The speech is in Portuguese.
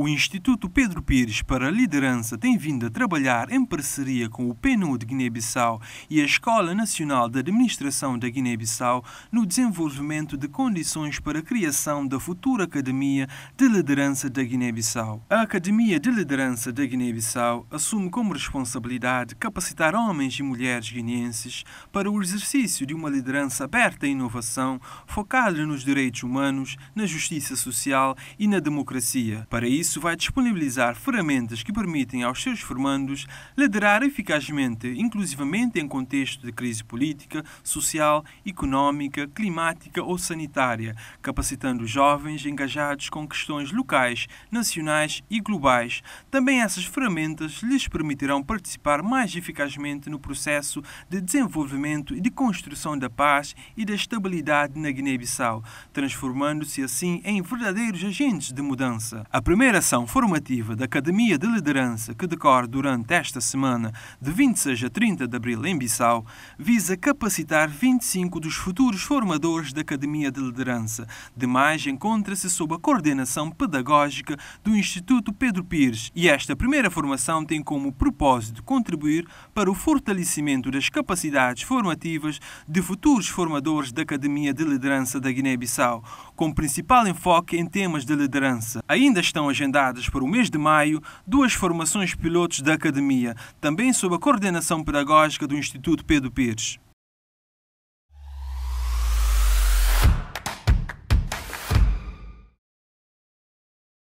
O Instituto Pedro Pires para a Liderança tem vindo a trabalhar em parceria com o PNU de Guiné-Bissau e a Escola Nacional de Administração da Guiné-Bissau no desenvolvimento de condições para a criação da futura Academia de Liderança da Guiné-Bissau. A Academia de Liderança da Guiné-Bissau assume como responsabilidade capacitar homens e mulheres guineenses para o exercício de uma liderança aberta à inovação, focada nos direitos humanos, na justiça social e na democracia. Para isso, isso vai disponibilizar ferramentas que permitem aos seus formandos liderar eficazmente, inclusivamente em contexto de crise política, social, económica, climática ou sanitária, capacitando jovens engajados com questões locais, nacionais e globais. Também essas ferramentas lhes permitirão participar mais eficazmente no processo de desenvolvimento e de construção da paz e da estabilidade na Guiné-Bissau, transformando-se assim em verdadeiros agentes de mudança. A primeira preparação formativa da Academia de Liderança que decorre durante esta semana, de 26 a 30 de abril em Bissau, visa capacitar 25 dos futuros formadores da Academia de Liderança. Demais, encontra-se sob a coordenação pedagógica do Instituto Pedro Pires e esta primeira formação tem como propósito contribuir para o fortalecimento das capacidades formativas de futuros formadores da Academia de Liderança da Guiné-Bissau, com principal enfoque em temas de liderança. Ainda estão agendados agendadas para o mês de maio duas formações pilotos da Academia, também sob a coordenação pedagógica do Instituto Pedro Pires.